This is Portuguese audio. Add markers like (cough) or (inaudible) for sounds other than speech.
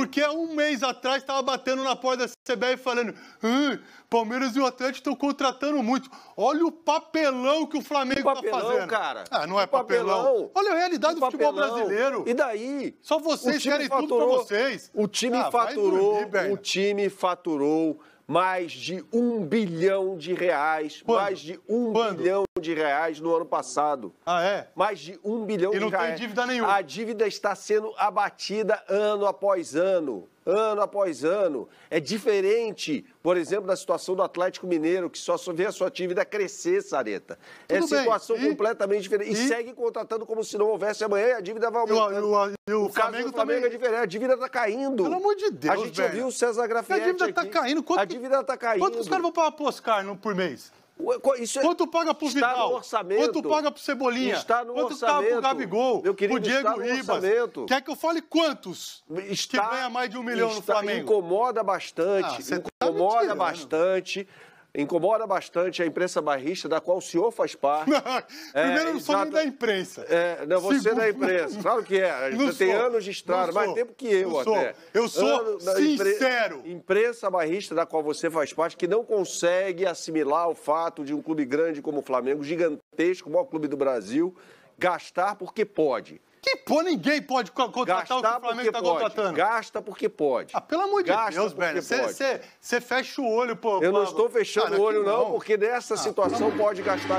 Porque há um mês atrás estava batendo na porta da CBF falando: Palmeiras e o Atlético estão contratando muito. Olha o papelão que o Flamengo está fazendo. cara. Ah, não é papelão. papelão. Olha a realidade do futebol brasileiro. E daí? Só vocês querem faturou, tudo para vocês. O time ah, faturou. Dormir, o time faturou mais de um bilhão de reais. Quando? Mais de um Quando? bilhão de reais no ano passado. Ah, é? Mais de um bilhão de reais. E não tem dívida nenhuma. A dívida está sendo abatida ano após ano. Ano após ano. É diferente, por exemplo, da situação do Atlético Mineiro, que só vê a sua dívida crescer, Sareta. É Tudo é situação bem. completamente diferente. E, e, segue contratando como se não houvesse amanhã e a dívida vai aumentando. E o, e o, o, o Flamengo, Flamengo também... é diferente. A dívida está caindo. Pelo amor de Deus, A gente velho. ouviu o César Grafietti A dívida está caindo. Quanto, a dívida está caindo. Quanto os caras vão pagar pro Oscar por mês? Isso é... Quanto paga pro está No orçamento. Quanto paga pro Cebolinha? Está no quanto orçamento. paga pro Gabigol? Meu querido, pro Diego Ribas? Quer que eu fale quantos está... que ganha mais de um milhão está... no Flamengo? Incomoda bastante. Ah, tá incomoda tá bastante incomoda bastante a imprensa barrista, da qual o senhor faz parte. (laughs) Primeiro, é, não sou nem da imprensa. É, não, você é Segundo... da imprensa, claro que é. (laughs) Não você tem anos de estrada, mais tempo que eu não até. Sou. Eu sou Ano, sincero. Imprensa barrista, da qual você faz parte, que não consegue assimilar o fato de um clube grande como o Flamengo, gigantesco, o maior clube do Brasil, gastar porque pode que pô, ninguém pode contratar Gastar o que o Flamengo está contratando. Gasta porque pode. Ah, pelo amor de Gasta Deus, velho. Você fecha o olho, pô. Eu não estou fechando cara, o olho, não, não, porque nessa ah, situação pode gastar.